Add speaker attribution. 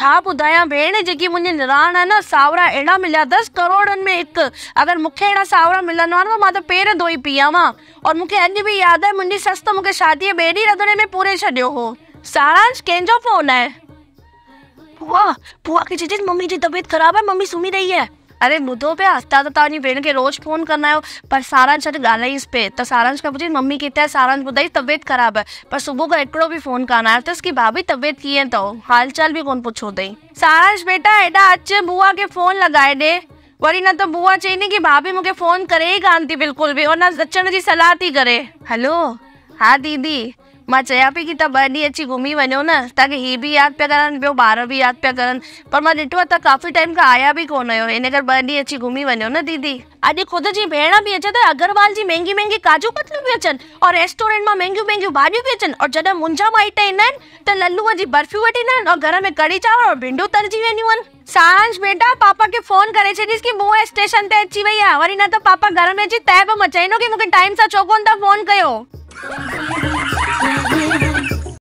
Speaker 1: छा ॿुधायां भेण जी मुझे निराण है ना सावरा अहिड़ा मिलिया दस करोड़नि में एक अगर मुख्य अहिड़ा सावरा मिलनि वारा त मां पेर धोई पियावां और मूंखे अॼु बि यादि आहे मुंहिंजी ससु त मूंखे शादीअ ॿिए ॾींहुं में पूरे छॾियो हो सारांश कंहिंजो फ़ोन आहे बुआ बुआ खे चइजे मम्मी जी तबीयत ख़राबु आहे मम्मी सुमी रही है अरे मुदो पे हफ्ता तो नहीं भेण के रोज फोन करना है पर सारांश अॼु ॻाल्हाई पे तो सारांश का पूछी मम्मी कहते हैं सारांश ॿुधाई तबियत खराब है पर सुबुह का एक भी फोन करना है तो उसकी भाभी तबियत तो हाल चाल भी कौन पुछो अथई सारांश बेटा एडा अच्छे बुआ के फोन लगाए दे वरी ना तो बुआ चाहिए कि भाभी मुझे फ़ोन करे ही कान थी भी और ना अचण सलाह थी करे हेलो हाँ दीदी मां चया पई की तव्हां ॿ ॾींहं अची घुमी वञो न तव्हांखे हीअ बि यादि पिया करनि ॿियो ॿार बि यादि पिया करनि पर मां ॾिठो आहे तव्हां काफ़ी टाइम खां आया बि कोन आहियो इन करे ॿ ॾींहं अची घुमी वञो न दीदी अॼु ख़ुदि जी भेण बि अचे त अग्रवाल जी महांगी महांगी काजू कतलियूं बि अचनि और रेस्टोरेंट मां महांगियूं महांगियूं भाॼियूं बि अचनि और जॾहिं मुंहिंजा माइट ईंदा आहिनि त लल्लूअ जी बर्फियूं वठी ईंदा आहिनि और घर में कढ़ी चांवर और भिंडियूं तरजी वेंदियूं आहिनि सांझ बेटा पापा खे फोन करे छॾीसि की मूं स्टेशन ते अची वई आहे वरी न त पापा घर में अची तय बि मचाईंदो की मूंखे टाइम सां छो कोन था फोन कयो